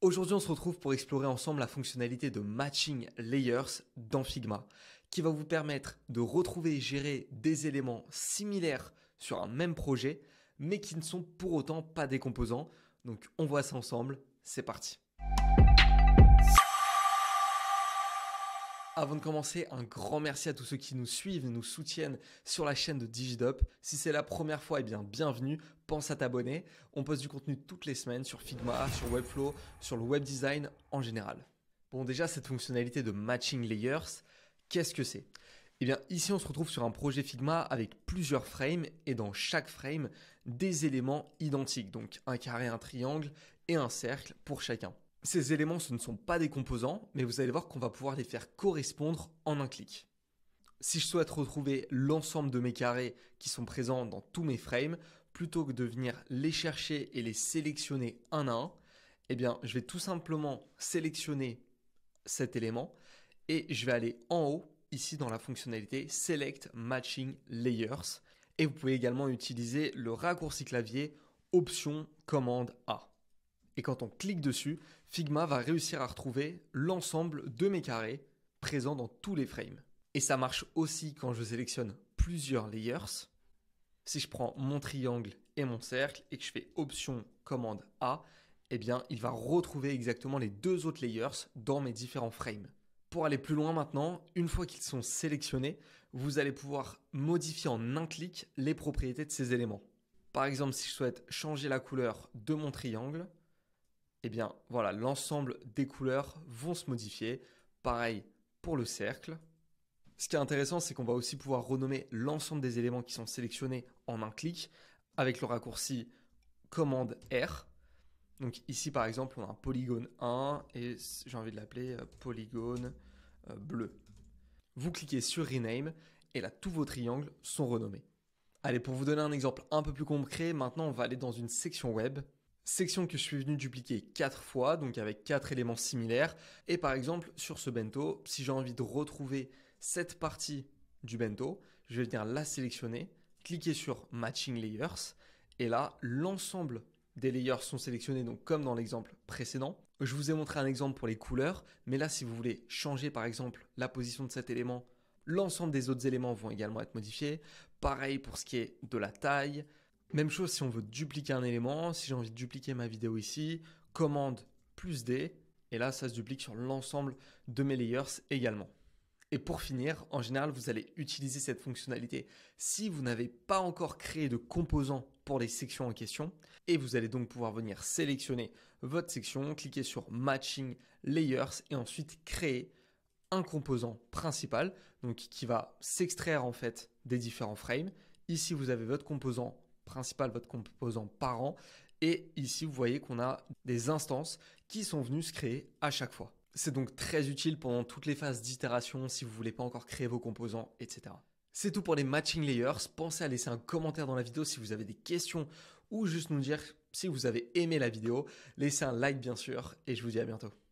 Aujourd'hui, on se retrouve pour explorer ensemble la fonctionnalité de Matching Layers dans Figma, qui va vous permettre de retrouver et gérer des éléments similaires sur un même projet, mais qui ne sont pour autant pas des composants. Donc on voit ça ensemble, c'est parti. Avant de commencer, un grand merci à tous ceux qui nous suivent et nous soutiennent sur la chaîne de DigiDop. Si c'est la première fois, eh bien bienvenue, pense à t'abonner. On poste du contenu toutes les semaines sur Figma, sur Webflow, sur le web design en général. Bon déjà, cette fonctionnalité de matching layers, qu'est-ce que c'est eh bien, ici, on se retrouve sur un projet Figma avec plusieurs frames et dans chaque frame, des éléments identiques. Donc, un carré, un triangle et un cercle pour chacun. Ces éléments, ce ne sont pas des composants, mais vous allez voir qu'on va pouvoir les faire correspondre en un clic. Si je souhaite retrouver l'ensemble de mes carrés qui sont présents dans tous mes frames, plutôt que de venir les chercher et les sélectionner un à un, eh bien, je vais tout simplement sélectionner cet élément et je vais aller en haut ici dans la fonctionnalité Select Matching Layers. Et vous pouvez également utiliser le raccourci clavier Option Commande A. Et quand on clique dessus, Figma va réussir à retrouver l'ensemble de mes carrés présents dans tous les frames. Et ça marche aussi quand je sélectionne plusieurs layers. Si je prends mon triangle et mon cercle et que je fais option commande A, eh bien, il va retrouver exactement les deux autres layers dans mes différents frames. Pour aller plus loin maintenant, une fois qu'ils sont sélectionnés, vous allez pouvoir modifier en un clic les propriétés de ces éléments. Par exemple, si je souhaite changer la couleur de mon triangle, eh bien voilà, l'ensemble des couleurs vont se modifier. Pareil pour le cercle. Ce qui est intéressant, c'est qu'on va aussi pouvoir renommer l'ensemble des éléments qui sont sélectionnés en un clic avec le raccourci commande R. Donc ici par exemple, on a un polygone 1 et j'ai envie de l'appeler euh, polygone euh, bleu. Vous cliquez sur rename et là tous vos triangles sont renommés. Allez, pour vous donner un exemple un peu plus concret, maintenant on va aller dans une section web Section que je suis venu dupliquer 4 fois, donc avec quatre éléments similaires. Et par exemple, sur ce bento, si j'ai envie de retrouver cette partie du bento, je vais venir la sélectionner, cliquer sur Matching Layers, et là, l'ensemble des layers sont sélectionnés, donc comme dans l'exemple précédent. Je vous ai montré un exemple pour les couleurs, mais là, si vous voulez changer par exemple la position de cet élément, l'ensemble des autres éléments vont également être modifiés. Pareil pour ce qui est de la taille, même chose si on veut dupliquer un élément, si j'ai envie de dupliquer ma vidéo ici, commande plus D, et là ça se duplique sur l'ensemble de mes layers également. Et pour finir, en général, vous allez utiliser cette fonctionnalité si vous n'avez pas encore créé de composants pour les sections en question. Et vous allez donc pouvoir venir sélectionner votre section, cliquer sur Matching Layers et ensuite créer un composant principal donc qui va s'extraire en fait des différents frames. Ici, vous avez votre composant principal, votre composant parent. Et ici, vous voyez qu'on a des instances qui sont venues se créer à chaque fois. C'est donc très utile pendant toutes les phases d'itération si vous voulez pas encore créer vos composants, etc. C'est tout pour les matching layers. Pensez à laisser un commentaire dans la vidéo si vous avez des questions ou juste nous dire si vous avez aimé la vidéo. Laissez un like bien sûr et je vous dis à bientôt.